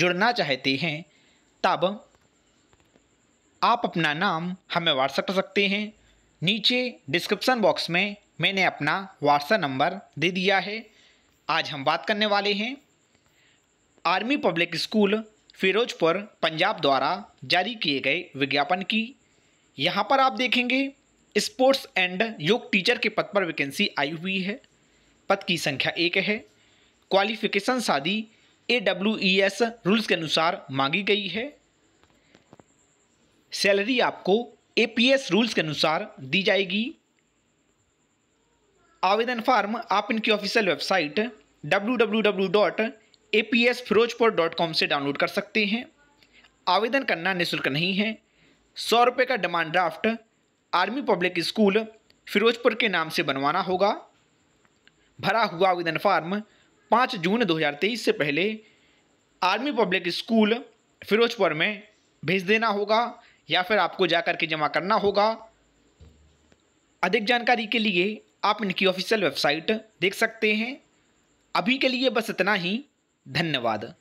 जुड़ना चाहते हैं तब आप अपना नाम हमें व्हाट्सएप कर सकते हैं नीचे डिस्क्रिप्सन बॉक्स में मैंने अपना व्हाट्सएप नंबर दे दिया है आज हम बात करने वाले हैं army public school Firozpur Punjab द्वारा जारी किए गए विज्ञापन की यहाँ पर आप देखेंगे स्पोर्ट्स एंड योग टीचर के पद पर वैकेंसी आई हुई है पद की संख्या एक है क्वालिफिकेशन शादी A W E S rules के अनुसार मांगी गई है सैलरी आपको ए पी एस रूल्स के अनुसार दी जाएगी आवेदन फार्म आप इनकी official website W W W dot A P S Firozpur dot com से डाउनलोड कर सकते हैं आवेदन करना निःशुल्क नहीं है सौ रुपये का demand draft army public school Firozpur के नाम से बनवाना होगा भरा हुआ आवेदन फार्म पाँच जून 2023 से पहले आर्मी पब्लिक स्कूल फिरोजपुर में भेज देना होगा या फिर आपको जा कर के जमा करना होगा अधिक जानकारी के लिए आप इनकी ऑफिशियल वेबसाइट देख सकते हैं अभी के लिए बस इतना ही धन्यवाद